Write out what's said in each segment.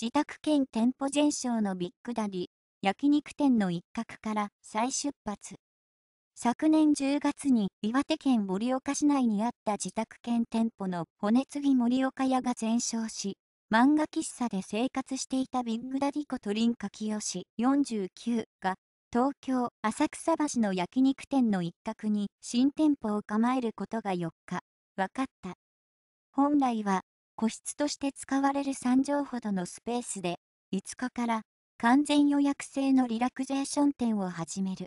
自宅兼店舗全焼のビッグダディ、焼肉店の一角から再出発。昨年10月に岩手県盛岡市内にあった自宅兼店舗の骨継ぎ盛岡屋が全焼し、漫画喫茶で生活していたビッグダディことキヨシ49が、東京・浅草橋の焼肉店の一角に新店舗を構えることが4日、分かった。本来は個室として使われる3畳ほどのスペースで、5日から完全予約制のリラクゼーション店を始める。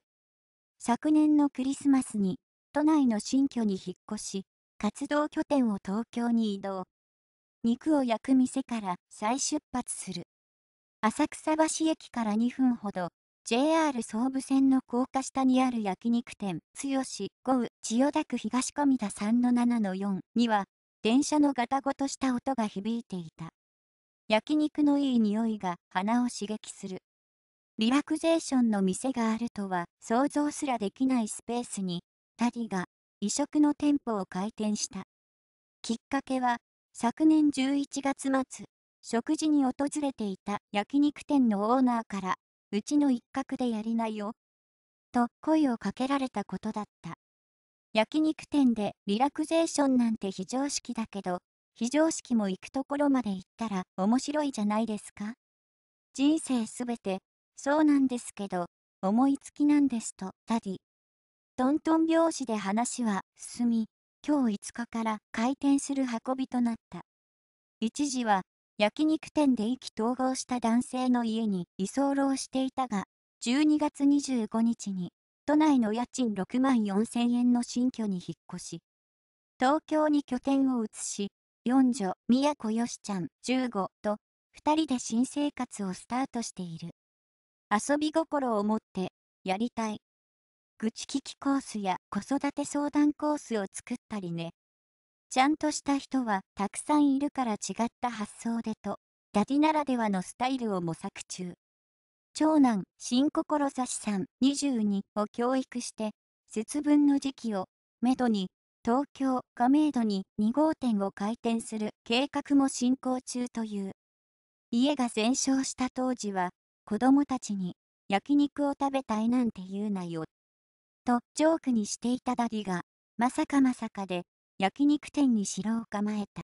昨年のクリスマスに、都内の新居に引っ越し、活動拠点を東京に移動。肉を焼く店から再出発する。浅草橋駅から2分ほど、JR 総武線の高架下にある焼肉店、剛5千代田区東込田3-7-4には、電車のガタゴトした音が響いていた。焼肉のいい匂いが鼻を刺激する。リラクゼーションの店があるとは想像すらできないスペースに、タィが異色の店舗を開店した。きっかけは、昨年11月末、食事に訪れていた焼肉店のオーナーから、うちの一角でやりなよ、と声をかけられたことだった。焼肉店でリラクゼーションなんて非常識だけど、非常識も行くところまで行ったら面白いじゃないですか人生すべて、そうなんですけど、思いつきなんですと、ダディ。トントン拍子で話は進み、今日5日から開店する運びとなった。一時は、焼肉店で意気投合した男性の家に居候していたが、12月25日に都内の家賃6万4000円の新居に引っ越し、東京に拠点を移し、四女、宮子よしちゃん、15と、二人で新生活をスタートしている。遊び心を持って、やりたい。愚痴聞きコースや子育て相談コースを作ったりね。ちゃんとした人はたくさんいるから違った発想でと、ダディならではのスタイルを模索中。長男、新心差さん22を教育して、節分の時期を、めどに、東京亀戸に2号店を開店する計画も進行中という。家が全焼した当時は、子供たちに、焼肉を食べたいなんて言うなよ。と、ジョークにしていたダディが、まさかまさかで、焼肉店に城を構えた。